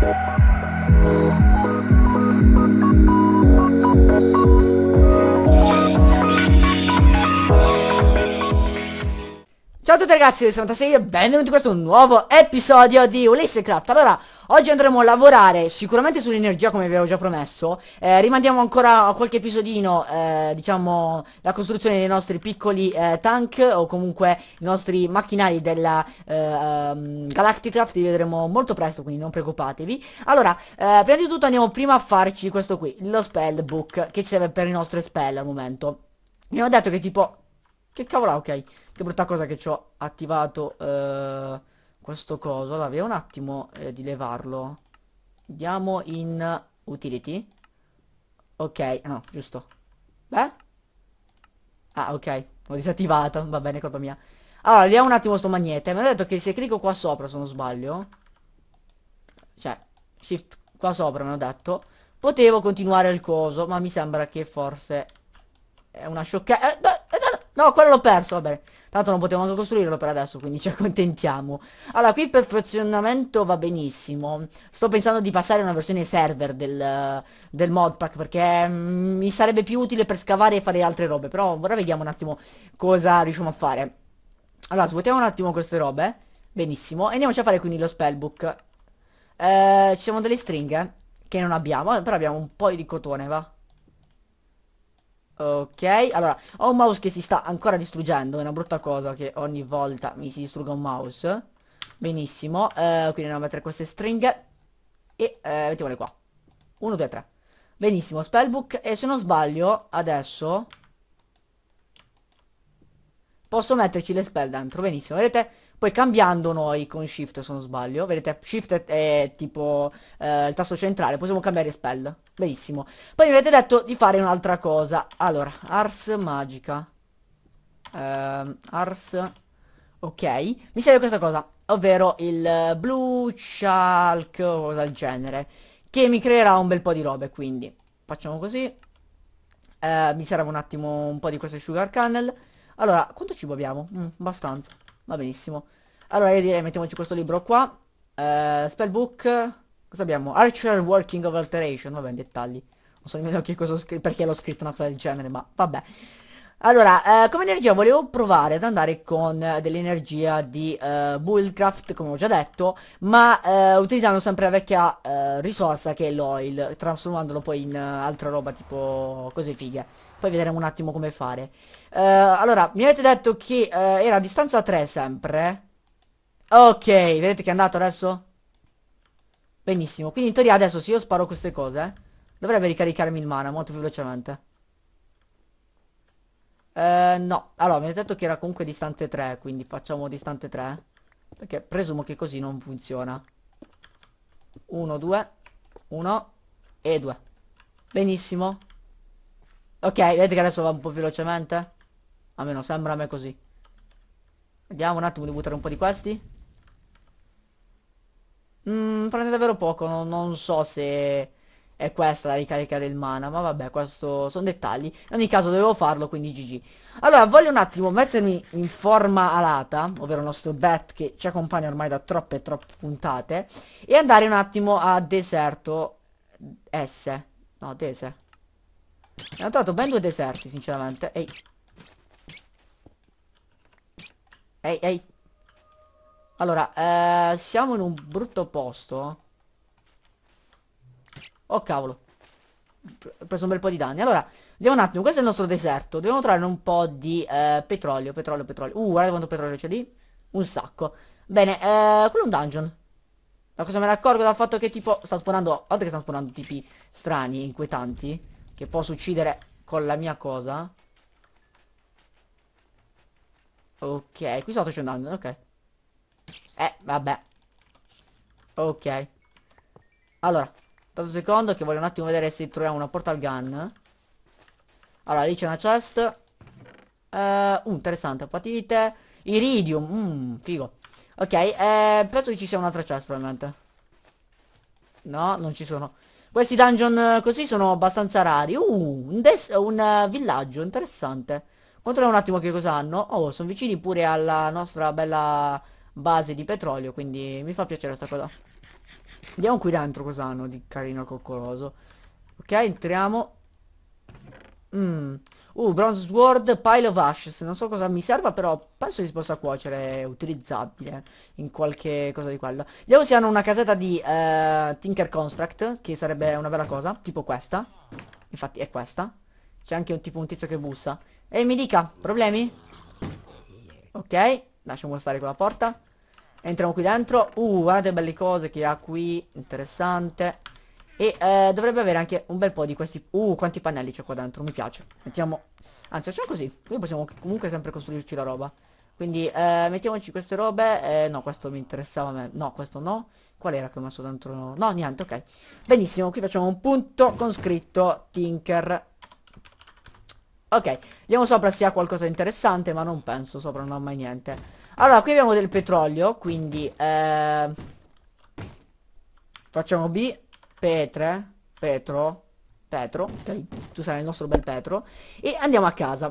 Música ragazzi, io sono Tasei e benvenuti in questo nuovo episodio di Ulisse Craft Allora, oggi andremo a lavorare sicuramente sull'energia come vi avevo già promesso eh, Rimandiamo ancora a qualche episodino, eh, diciamo, la costruzione dei nostri piccoli eh, tank O comunque i nostri macchinari della eh, ehm, Galacticraft Li vedremo molto presto, quindi non preoccupatevi Allora, eh, prima di tutto andiamo prima a farci questo qui, lo spellbook Che serve per i nostri spell al momento Mi ho detto che tipo... Che cavolo, ok che brutta cosa che ci ho attivato eh, questo coso. Allora, vediamo un attimo eh, di levarlo. Andiamo in utility. Ok, ah, no, giusto. Beh? Ah, ok. Ho disattivato, va bene, colpa mia. Allora, vediamo un attimo sto magnete. Mi ha detto che se clicco qua sopra, se non sbaglio. Cioè, shift qua sopra, mi hanno detto. Potevo continuare il coso, ma mi sembra che forse... È una sciocchezza... Eh, No, quello l'ho perso, va bene. Tanto non potevo anche costruirlo per adesso, quindi ci accontentiamo. Allora, qui il perfezionamento va benissimo. Sto pensando di passare a una versione server del, del modpack, perché mm, mi sarebbe più utile per scavare e fare altre robe. Però ora vediamo un attimo cosa riusciamo a fare. Allora, svuotiamo un attimo queste robe. Benissimo. E andiamoci a fare quindi lo spellbook. Eh, ci sono delle stringhe, che non abbiamo, però abbiamo un po' di cotone, va. Ok, allora, ho un mouse che si sta ancora distruggendo, è una brutta cosa che ogni volta mi si distrugga un mouse. Benissimo, eh, quindi andiamo a mettere queste stringhe e eh, mettiamole qua. 1, 2, 3. Benissimo, spellbook e se non sbaglio adesso posso metterci le spell dentro, benissimo, vedete? Poi cambiando noi con Shift se non sbaglio, vedete Shift è, è tipo eh, il tasto centrale, possiamo cambiare spell. Benissimo. Poi mi avete detto di fare un'altra cosa. Allora, Ars Magica. Eh, ars... Ok, mi serve questa cosa, ovvero il Blue Chalk o cosa del genere, che mi creerà un bel po' di robe, quindi facciamo così. Eh, mi serve un attimo un po' di queste sugar cannel. Allora, quanto cibo abbiamo? Mm, abbastanza. Va benissimo. Allora io direi mettiamoci questo libro qua. Uh, spellbook. Cosa abbiamo? Archer Working of Alteration. Vabbè, dettagli. Non so nemmeno che cosa ho perché l'ho scritto una cosa del genere, ma vabbè. Allora, eh, come energia volevo provare ad andare con eh, dell'energia di eh, Buildcraft, come ho già detto, ma eh, utilizzando sempre la vecchia eh, risorsa che è l'oil, trasformandolo poi in altra roba tipo cose fighe. Poi vedremo un attimo come fare. allora, mi avete detto che era a distanza 3 sempre, Ok, vedete che è andato adesso? Benissimo, quindi in teoria adesso se io sparo queste cose Dovrebbe ricaricarmi il mana molto più velocemente eh, no, allora mi ha detto che era comunque distante 3 Quindi facciamo distante 3 Perché presumo che così non funziona 1, 2 1 e 2 Benissimo Ok, vedete che adesso va un po' velocemente Almeno sembra a me così Vediamo un attimo di buttare un po' di questi Mm, prende davvero poco, no- non so se è questa la ricarica del mana, ma vabbè, questo sono dettagli. In ogni caso dovevo farlo, quindi GG. Allora, voglio un attimo mettermi in forma alata, ovvero il nostro bat che ci accompagna ormai da troppe troppe puntate, e andare un attimo a deserto S. No, dese. Ne ho trovato ben due deserti, sinceramente. Ehi. Ehi, ehi. Allora, eh, siamo in un brutto posto. Oh cavolo. Ho preso un bel po' di danni. Allora, vediamo un attimo. Questo è il nostro deserto. Dobbiamo trovare un po' di eh, petrolio, petrolio, petrolio. Uh, guarda quanto petrolio c'è lì. Un sacco. Bene, eh, quello è un dungeon. La cosa me ne accorgo dal fatto che tipo... sta spawnando... Oltre che sta spawnando tipi strani, inquietanti. Che posso uccidere con la mia cosa. Ok, qui sotto c'è un dungeon, ok. Eh, vabbè. Ok. Allora, dato un secondo che voglio un attimo vedere se troviamo una portal gun. Allora, lì c'è una chest. Uh, uh, interessante, patite. Iridium, mm, figo. Ok, eh, penso che ci sia un'altra chest probabilmente. No, non ci sono. Questi dungeon eh, così sono abbastanza rari. Uh, un, un uh, villaggio, interessante. Controlliamo un attimo che cosa hanno. Oh, sono vicini pure alla nostra bella base di petrolio, quindi mi fa piacere questa cosa. Vediamo qui dentro cosa hanno di carino coccoloso. Ok, entriamo. Mm. Uh, Bronze Sword, Pile of Ashes. Non so cosa mi serva, però penso che si possa cuocere. utilizzabile in qualche cosa di quello. Vediamo se hanno una casetta di uh, Tinker Construct, che sarebbe una bella cosa. Tipo questa. Infatti è questa. C'è anche un tipo un tizio che bussa. E mi dica, problemi? Ok, lasciamo stare quella porta. Entriamo qui dentro. Uh, guardate belle cose che ha qui. Interessante. E eh, dovrebbe avere anche un bel po' di questi... Uh, quanti pannelli c'è qua dentro. Mi piace. Mettiamo... Anzi, facciamo così. Qui possiamo comunque sempre costruirci la roba. Quindi eh, mettiamoci queste robe. Eh, no, questo mi interessava a me. No, questo no. Qual era che ho messo dentro? No, niente, ok. Benissimo, qui facciamo un punto con scritto Tinker. Ok, vediamo sopra se ha qualcosa di interessante, ma non penso. Sopra non ho mai niente. Allora, qui abbiamo del petrolio, quindi... Eh, facciamo B, petre, petro, petro, ok? Tu sarai il nostro bel petro. E andiamo a casa.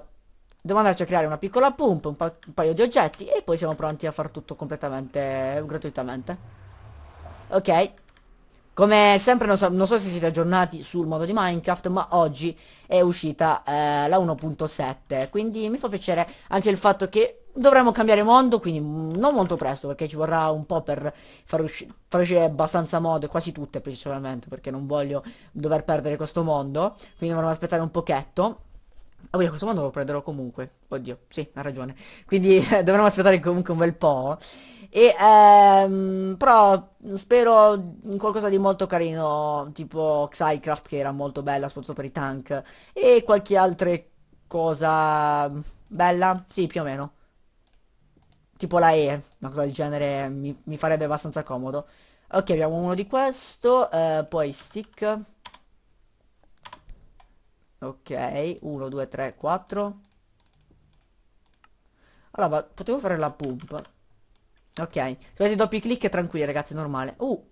Dobbiamo andarci a creare una piccola pump, un, pa un paio di oggetti e poi siamo pronti a far tutto completamente gratuitamente. Ok, come sempre non so, non so, se siete aggiornati sul modo di Minecraft ma oggi è uscita eh, la 1.7 Quindi mi fa piacere anche il fatto che dovremmo cambiare mondo quindi non molto presto perché ci vorrà un po' per far, usci far uscire abbastanza mod quasi tutte principalmente perché non voglio dover perdere questo mondo Quindi dovremmo aspettare un pochetto Ah, oh, io questo mondo lo prenderò comunque. Oddio, sì, ha ragione. Quindi eh, dovremmo aspettare comunque un bel po'. E ehm, però spero in qualcosa di molto carino, tipo Xycraft che era molto bella, soprattutto per i tank, e qualche altra cosa bella, sì più o meno. Tipo la E, una cosa del genere mi, mi farebbe abbastanza comodo. Ok, abbiamo uno di questo, eh, poi stick. Ok, 1, 2, 3, 4. Allora, potevo fare la pump. Ok, se avete doppi clic è tranquilli ragazzi, è normale. Uh,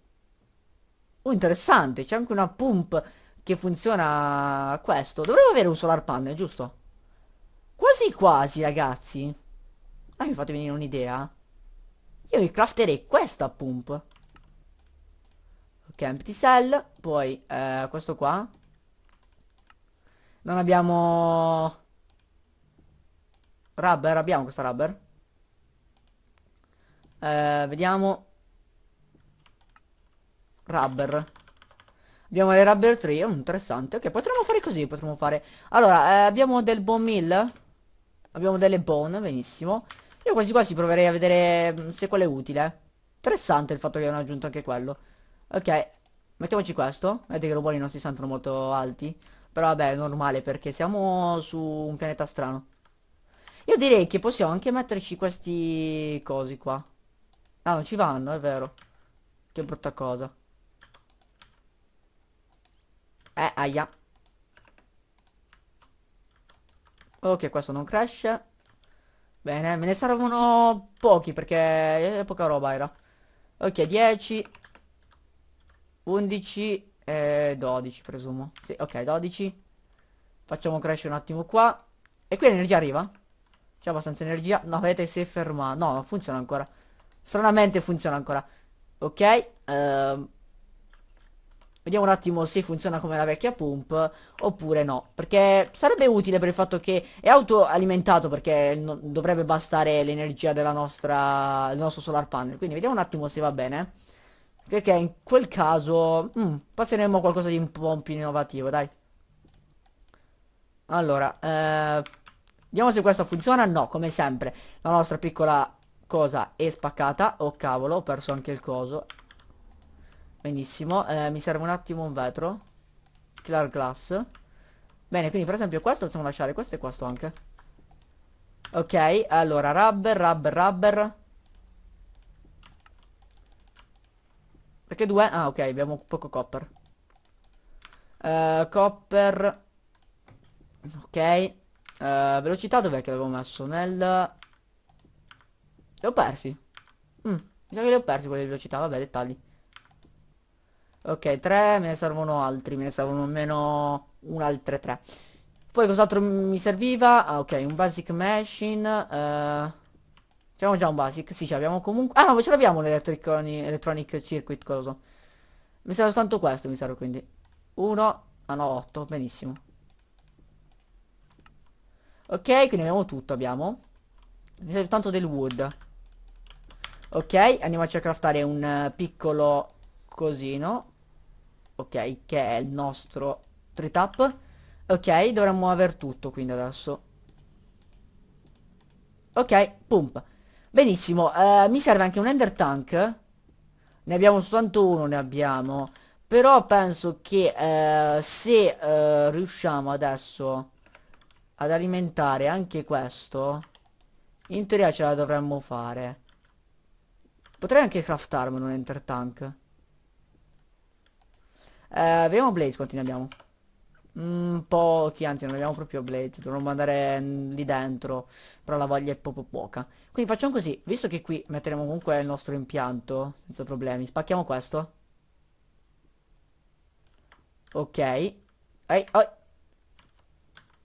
uh interessante, c'è anche una pump che funziona questo. Dovremmo avere un solar panel, giusto? Quasi quasi ragazzi. Ah, mi fate venire un'idea. Io mi crafterei questa pump. Ok, empty cell, poi eh, questo qua. Non abbiamo... Rubber, abbiamo questa rubber? Eh, vediamo. Rubber. Abbiamo le rubber tree, oh, interessante. Ok, potremmo fare così, potremmo fare... Allora, eh, abbiamo del bone mill Abbiamo delle bone, benissimo. Io quasi quasi proverei a vedere mm, se quello è utile. Interessante il fatto che hanno aggiunto anche quello. Ok, mettiamoci questo. Vedete che i robot non si sentono molto alti. Però vabbè, è normale perché siamo su un pianeta strano. Io direi che possiamo anche metterci questi cosi qua. Ah, non ci vanno, è vero. Che brutta cosa. Eh, aia. Ok, questo non cresce. Bene, me ne servono pochi perché poca roba era. Ok, 10, 11 e 12 presumo. Sì, ok, 12. Facciamo crescere un attimo qua. E qui l'energia arriva? C'è abbastanza energia. No, vedete si è fermato. No, funziona ancora. Stranamente funziona ancora. Ok. Uh, vediamo un attimo se funziona come la vecchia pump oppure no. Perché sarebbe utile per il fatto che è autoalimentato perché no, dovrebbe bastare l'energia della nostra del nostro solar panel. Quindi vediamo un attimo se va bene. Perché in quel caso mh, mm, passeremo a qualcosa di un po' più innovativo, dai. Allora, eh, vediamo se questo funziona. No, come sempre, la nostra piccola cosa è spaccata oh cavolo ho perso anche il coso benissimo eh, mi serve un attimo un vetro clear glass bene quindi per esempio questo possiamo lasciare questo e questo anche ok allora rubber rubber rubber perché due ah ok abbiamo poco copper uh, copper ok uh, velocità dov'è che l'avevo messo nel le ho persi. Mm, mi sa che li ho persi quelle velocità, vabbè, dettagli. Ok, tre. me ne servono altri, me ne servono almeno altre tre. Poi cos'altro mi serviva? Ah, ok, un basic machine. Eh... Abbiamo già un basic, sì, ce l'abbiamo comunque. Ah, no, ce l'abbiamo l'electronic electronic circuit coso. Mi serve soltanto questo, mi serve quindi. Uno. ah no, otto. benissimo. Ok, quindi abbiamo tutto, abbiamo. Mi serve soltanto del wood. Ok, andiamoci a craftare un eh, piccolo cosino. Ok, che è il nostro tree tap. Ok, dovremmo aver tutto quindi adesso. Ok, pump. Benissimo, eh, mi serve anche un ender tank. Ne abbiamo soltanto uno, ne abbiamo. Però penso che eh, se eh, riusciamo adesso ad alimentare anche questo, in teoria ce la dovremmo fare. Potrei anche craftarmelo un enter tank. Eh, vediamo Blaze quanti ne abbiamo. Mm, pochi, anzi non abbiamo proprio Blaze, dovremmo andare mm, lì dentro, però la voglia è proprio poca. Quindi facciamo così, visto che qui metteremo comunque il nostro impianto, senza problemi, spacchiamo questo. Ok. Ehi, oh.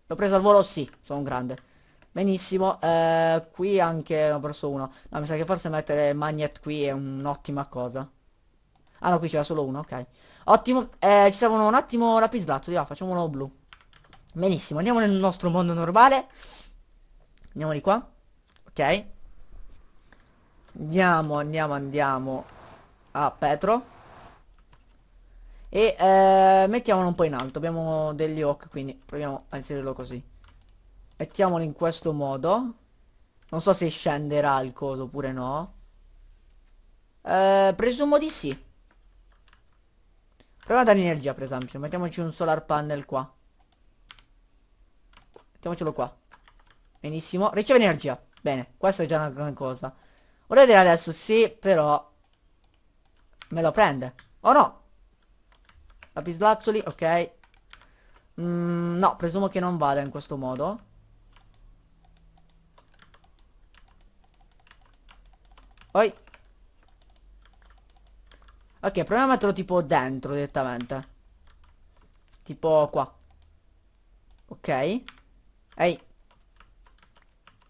L'ho preso al volo, sì, sono grande. Benissimo, eh, qui anche ho perso uno. No, mi sa che forse mettere magnet qui è un'ottima cosa. Ah no, qui c'era solo uno, ok. Ottimo, eh, ci servono un attimo lapislazzo, via, facciamolo blu. Benissimo, andiamo nel nostro mondo normale. Andiamo di qua. Ok. Andiamo, andiamo, andiamo a Petro. E eh, mettiamolo un po' in alto, abbiamo degli ok, quindi proviamo a inserirlo così. Mettiamolo in questo modo. Non so se scenderà il coso oppure no. Eh, presumo di sì. Proviamo a dare energia per esempio. Mettiamoci un solar panel qua. Mettiamocelo qua. Benissimo. Riceve energia. Bene, questa è già una gran cosa. Vorrei vedere adesso sì, però... Me lo prende. Oh no! Lapislazzoli, ok. Mm, no, presumo che non vada in questo modo. Oi. Ok, proviamo a metterlo tipo dentro direttamente. Tipo qua. Ok. Ehi.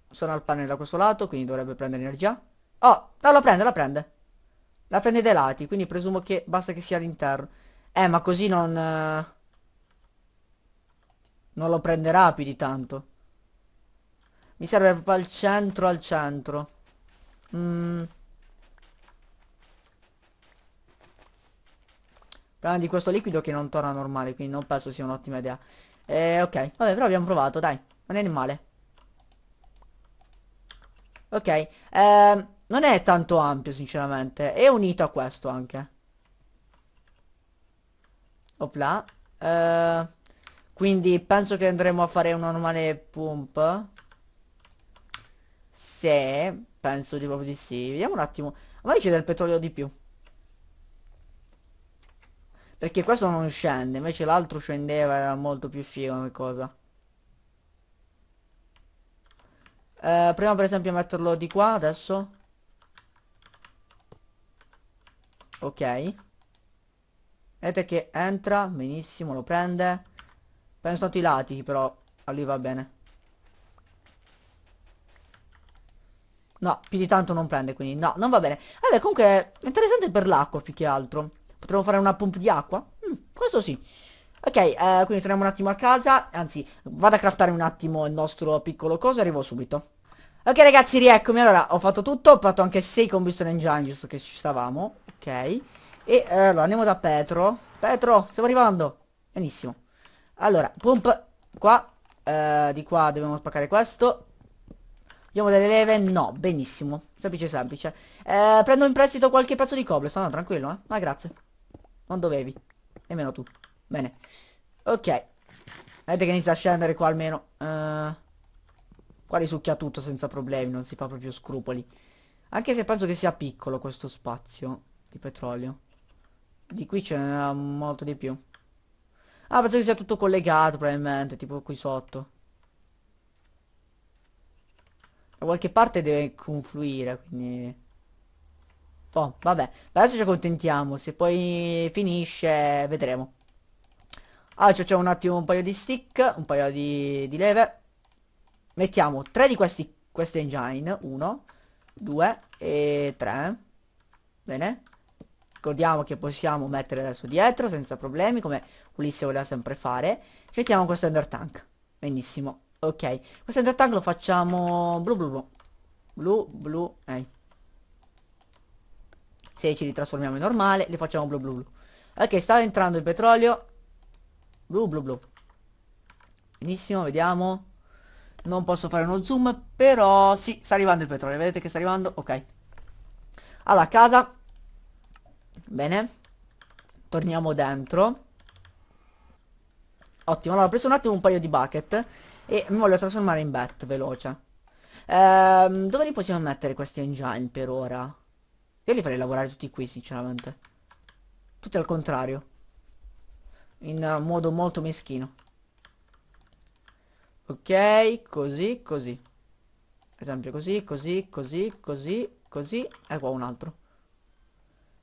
Sono al pannello da questo lato, quindi dovrebbe prendere energia. Oh, no, la prende, la prende. La prende dai lati, quindi presumo che basta che sia all'interno. Eh, ma così non... Eh, non lo prenderà più di tanto. Mi serve al centro, al centro. Mm. Prima questo liquido che non torna normale, quindi non penso sia un'ottima idea. Eh, ok, vabbè, però abbiamo provato, dai. Non è male. Ok, eh, non è tanto ampio, sinceramente. È unito a questo anche. Opla. Eh, quindi penso che andremo a fare una normale pump. Se Penso di proprio di sì. Vediamo un attimo. Ma c'è del petrolio di più. Perché questo non scende, invece l'altro scendeva, era molto più figo come cosa. Eh, proviamo per esempio a metterlo di qua adesso. Ok. Vedete che entra, benissimo, lo prende. Penso a tutti i lati, però a lui va bene. No, più di tanto non prende, quindi no, non va bene. Vabbè, comunque è interessante per l'acqua più che altro. Potremmo fare una pompa di acqua? Mm, questo sì. Ok, eh, quindi torniamo un attimo a casa. Anzi, vado a craftare un attimo il nostro piccolo coso e arrivo subito. Ok ragazzi, rieccomi. Allora, ho fatto tutto. Ho fatto anche 6 combustion engine, giusto che ci stavamo. Ok. E eh, allora, andiamo da Petro. Petro, stiamo arrivando. Benissimo. Allora, pump qua. Eh, di qua dobbiamo spaccare questo. Vogliamo delle leve? No, benissimo. Semplice semplice. Eh, prendo in prestito qualche pezzo di cobblestone, no, tranquillo, eh. Ma grazie. Non dovevi. Nemmeno tu. Bene. Ok. Vedete che inizia a scendere qua almeno. Uh, qua risucchia tutto senza problemi, non si fa proprio scrupoli. Anche se penso che sia piccolo questo spazio di petrolio. Di qui ce n'è molto di più. Ah, penso che sia tutto collegato probabilmente, tipo qui sotto. Da qualche parte deve confluire, quindi... Oh, vabbè. adesso ci accontentiamo. Se poi finisce, vedremo. Allora, ci facciamo un attimo un paio di stick, un paio di, di leve. Mettiamo tre di questi, questi engine. Uno, due e tre. Bene. Ricordiamo che possiamo mettere adesso dietro senza problemi, come Ulisse voleva sempre fare. mettiamo questo under Tank. Benissimo. Ok, questo lo facciamo blu blu blu. Blu blu, eh. Se ci ritrasformiamo in normale, li facciamo blu blu blu. Ok, sta entrando il petrolio. Blu blu blu. Benissimo, vediamo. Non posso fare uno zoom, però sì, sta arrivando il petrolio. Vedete che sta arrivando? Ok. Allora, casa. Bene. Torniamo dentro. Ottimo, allora ho preso un attimo un paio di bucket e mi voglio trasformare in bat veloce. Ehm, dove li possiamo mettere questi engine per ora? Io li farei lavorare tutti qui, sinceramente. Tutti al contrario. In uh, modo molto meschino. Ok, così, così. Esempio così, così, così, così, così. E qua un altro.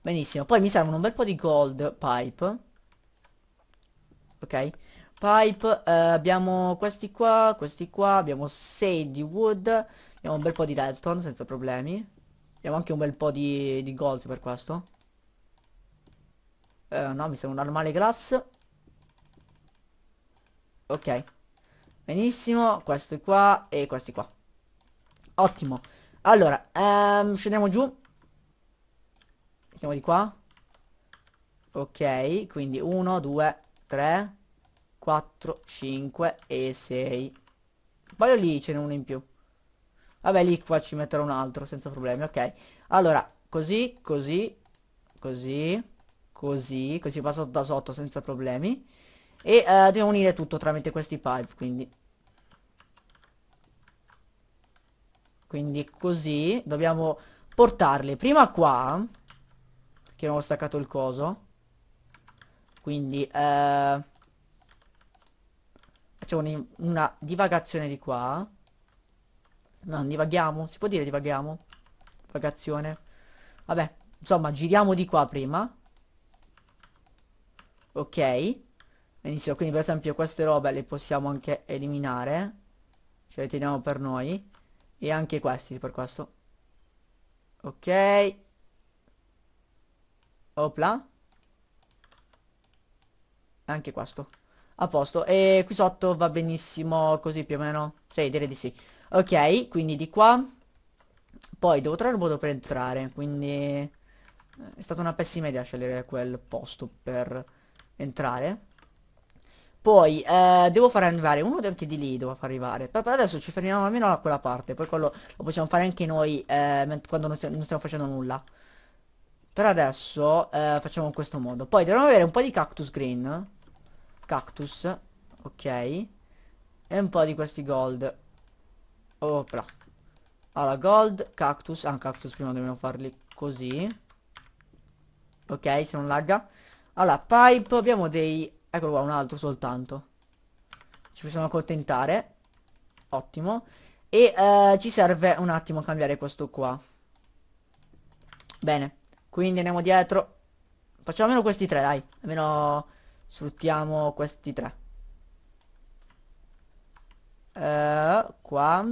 Benissimo. Poi mi servono un bel po' di gold pipe. Ok pipe eh, Abbiamo questi qua, questi qua Abbiamo 6 di wood Abbiamo un bel po' di redstone senza problemi Abbiamo anche un bel po' di, di gold per questo eh, No mi sembra un normale glass Ok Benissimo Questi qua e questi qua Ottimo Allora ehm, scendiamo giù Mettiamo di qua Ok quindi 1, 2, 3 4, 5 e 6. Poi lì ce n'è uno in più. Vabbè, lì qua ci metterò un altro senza problemi, ok. Allora, così, così, così, così, così passo da sotto senza problemi. E uh, eh, dobbiamo unire tutto tramite questi pipe, quindi. Quindi così dobbiamo portarli prima qua, che non ho staccato il coso. Quindi... Uh, facciamo una divagazione di qua. non divaghiamo. Si può dire divaghiamo? Divagazione. Vabbè, insomma, giriamo di qua prima. Ok. Benissimo, quindi per esempio queste robe le possiamo anche eliminare. Ce le teniamo per noi. E anche questi per questo. Ok. Opla. Anche questo. A posto. E qui sotto va benissimo così più o meno. Sì, direi di sì. Ok, quindi di qua. Poi devo trovare un modo per entrare, quindi... Eh, è stata una pessima idea scegliere quel posto per entrare. Poi eh, devo far arrivare uno anche di lì devo far arrivare Però per adesso ci fermiamo almeno a quella parte Poi quello lo possiamo fare anche noi eh, Quando non stiamo, non stiamo, facendo nulla Per adesso eh, facciamo in questo modo Poi dovremmo avere un po' di cactus green cactus ok e un po' di questi gold opla allora gold cactus ah cactus prima dobbiamo farli così ok se non lagga allora pipe abbiamo dei eccolo qua un altro soltanto ci possiamo accontentare ottimo e uh, ci serve un attimo cambiare questo qua bene quindi andiamo dietro facciamo almeno questi tre dai almeno sfruttiamo questi tre uh, qua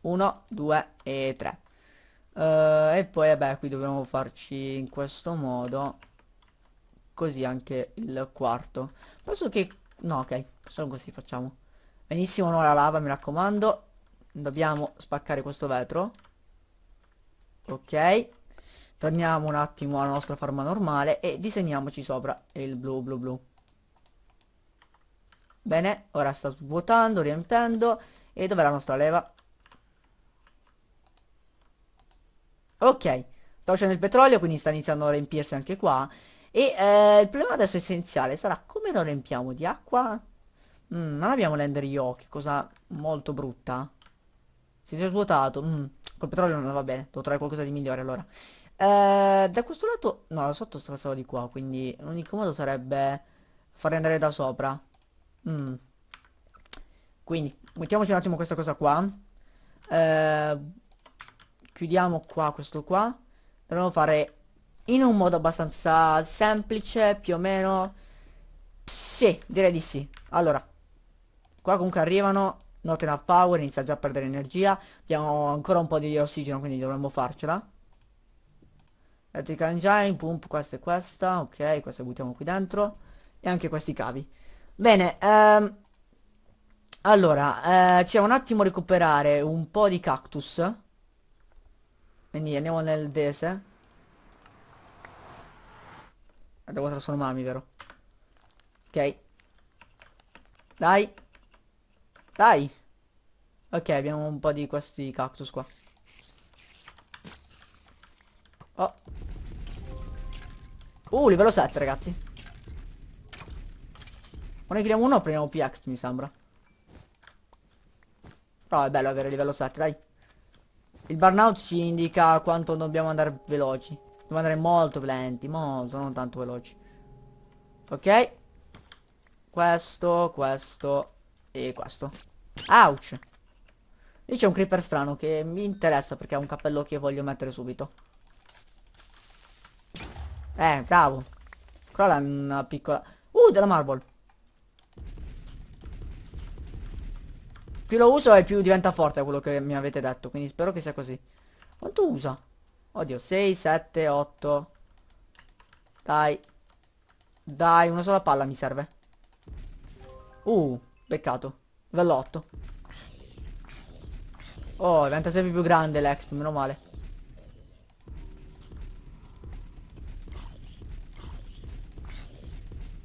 1 2 e 3 uh, eh, e poi vabbè qui dobbiamo farci in questo modo così anche il quarto penso che no ok solo così facciamo benissimo no la lava mi raccomando dobbiamo spaccare questo vetro ok torniamo un attimo alla nostra forma normale e disegniamoci sopra il blu blu blu bene ora sta svuotando riempiendo e dov'è la nostra leva ok sta uscendo il petrolio quindi sta iniziando a riempirsi anche qua e eh, il problema adesso essenziale sarà come lo riempiamo di acqua mm, non abbiamo l'ender yoke cosa molto brutta si è svuotato mm, col petrolio non va bene devo trovare qualcosa di migliore allora eh, da questo lato... No, da sotto stava di qua, quindi l'unico modo sarebbe Far andare da sopra. Mm. Quindi, mettiamoci un attimo questa cosa qua. Eh, chiudiamo qua questo qua. Dobbiamo fare in un modo abbastanza semplice, più o meno. Sì, direi di sì. Allora, qua comunque arrivano Not enough power, inizia già a perdere energia Abbiamo ancora un po' di ossigeno quindi dovremmo farcela elettrica engine pump questa e questa ok questa buttiamo qui dentro e anche questi cavi bene ehm, allora eh, c'è un attimo recuperare un po' di cactus quindi andiamo nel dese devo trasformarmi vero ok dai dai ok abbiamo un po' di questi cactus qua Oh, Uh, livello 7, ragazzi. O ne chiediamo uno prendiamo PX, mi sembra. Però è bello avere livello 7, dai. Il burnout ci indica quanto dobbiamo andare veloci. Dobbiamo andare molto lenti, molto, non tanto veloci. Ok. Questo, questo e questo. Ouch. Lì c'è un creeper strano che mi interessa perché ha un cappello che voglio mettere subito. Eh, bravo. Quella è una piccola... Uh, della marble. Più lo uso e più diventa forte quello che mi avete detto, quindi spero che sia così. Quanto usa? Oddio, 6, 7, 8. Dai. Dai, una sola palla mi serve. Uh, peccato. Livello 8. Oh, diventa sempre più grande l'exp, meno male.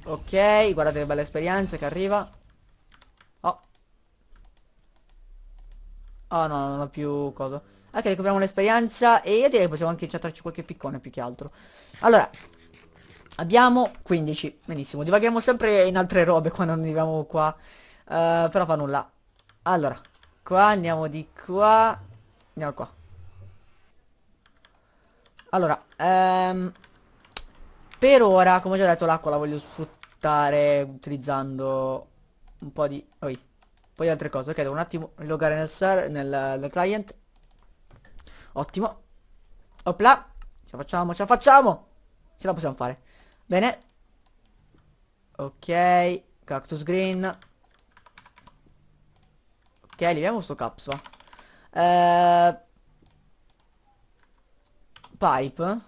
Ok, guardate che bella esperienza che arriva. Oh. Oh no, non ho più cosa. Ok, recuperiamo l'esperienza e io direi che possiamo anche chattarci qualche piccone più che altro. Allora, abbiamo 15. Benissimo, divaghiamo sempre in altre robe quando arriviamo qua. Uh, però fa nulla. Allora, qua andiamo di qua. Andiamo qua. Allora, ehm... Um... Per ora, come ho già detto, l'acqua la voglio sfruttare utilizzando un po' di... Oi. Poi altre cose. Ok, devo un attimo logare nel, nel, nel client. Ottimo. Opla. Ce la facciamo, ce la facciamo! Ce la possiamo fare. Bene. Ok. Cactus green. Ok, leviamo sto caps, Eh... Pipe.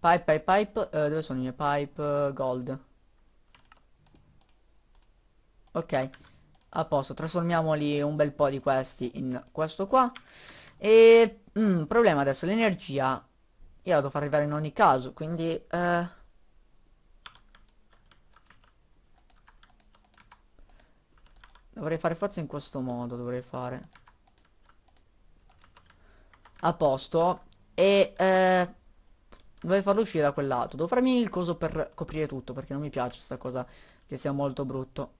Pipe, pipe, pipe. Eh, dove sono i miei pipe? Gold. Ok. A posto, trasformiamoli un bel po' di questi in questo qua. E... Mm, problema adesso, l'energia... Io la devo far arrivare in ogni caso, quindi... Eh... Dovrei fare forza in questo modo, dovrei fare. A posto. E eh, Dovrei farlo uscire da quel lato. Devo farmi il coso per coprire tutto, perché non mi piace sta cosa che sia molto brutto.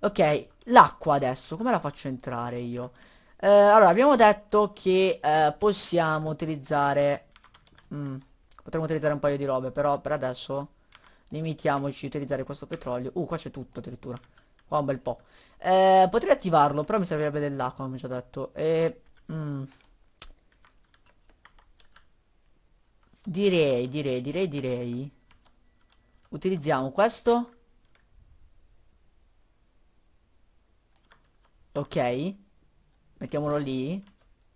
Ok, l'acqua adesso, come la faccio entrare io? Eh, allora, abbiamo detto che eh, possiamo utilizzare... Mm, potremmo utilizzare un paio di robe, però per adesso limitiamoci a utilizzare questo petrolio. Uh, qua c'è tutto addirittura. Qua un bel po'. Eh, potrei attivarlo, però mi servirebbe dell'acqua, come ho già detto. E... Mm, Direi, direi, direi, direi. Utilizziamo questo. Ok. Mettiamolo lì.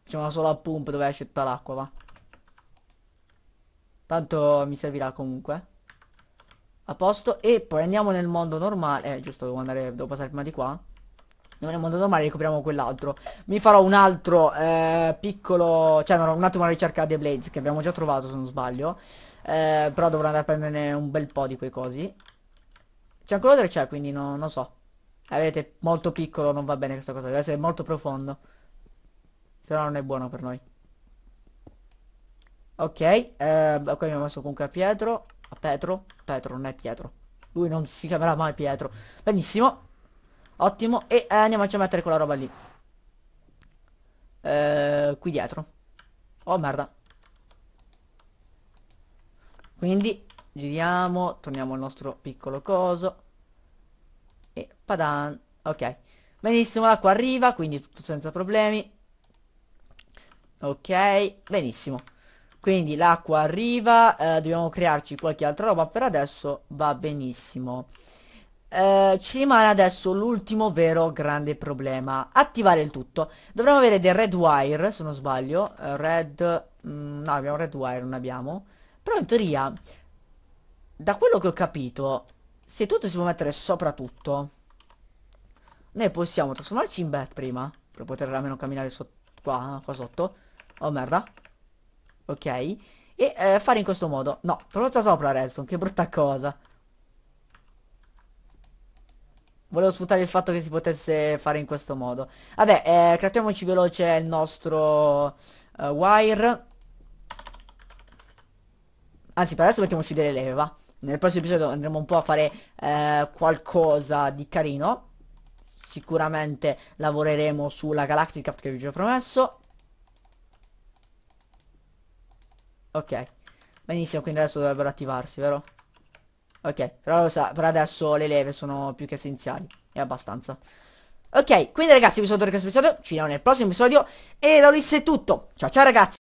Facciamo una sola pump dove esce tutta l'acqua, va. Tanto mi servirà comunque. A posto. E poi andiamo nel mondo normale. Eh, giusto, devo andare, devo passare prima di qua non è mondo domani ricopriamo quell'altro mi farò un altro eh, piccolo cioè no, un attimo la ricerca dei blades che abbiamo già trovato se non sbaglio eh, però dovrò andare a prendere un bel po' di quei cosi c'è ancora dove c'è quindi no, non so eh, vedete molto piccolo non va bene questa cosa deve essere molto profondo se no non è buono per noi ok eh, qui abbiamo messo comunque a Pietro a Petro Petro non è Pietro lui non si chiamerà mai Pietro benissimo Ottimo. E eh, andiamoci a mettere quella roba lì. Eh, qui dietro. Oh merda. Quindi giriamo, torniamo al nostro piccolo coso. E padan. Ok. Benissimo, l'acqua arriva, quindi tutto senza problemi. Ok, benissimo. Quindi l'acqua arriva, eh, dobbiamo crearci qualche altra roba, per adesso va benissimo. Eh, ci rimane adesso l'ultimo vero grande problema. Attivare il tutto. Dovremmo avere del red wire, se non sbaglio. Eh, red... Mm, no, abbiamo red wire, non abbiamo. Però in teoria, da quello che ho capito, se tutto si può mettere sopra tutto, noi possiamo trasformarci in bed prima, per poter almeno camminare qua, qua sotto. Oh merda. Ok. E eh, fare in questo modo. No, però sta sopra Redstone, che brutta cosa. Volevo sfruttare il fatto che si potesse fare in questo modo. Vabbè, eh, craftiamoci veloce il nostro uh, wire. Anzi, per adesso mettiamoci delle leva. Nel prossimo episodio andremo un po' a fare eh, qualcosa di carino. Sicuramente lavoreremo sulla Galacticraft che vi ho promesso. Ok. Benissimo, quindi adesso dovrebbero attivarsi, vero? Ok, però, sa, però adesso le leve sono più che essenziali. E abbastanza. Ok, quindi ragazzi vi saluto per questo episodio, ci vediamo nel prossimo episodio e da Ulisse è tutto. Ciao ciao ragazzi!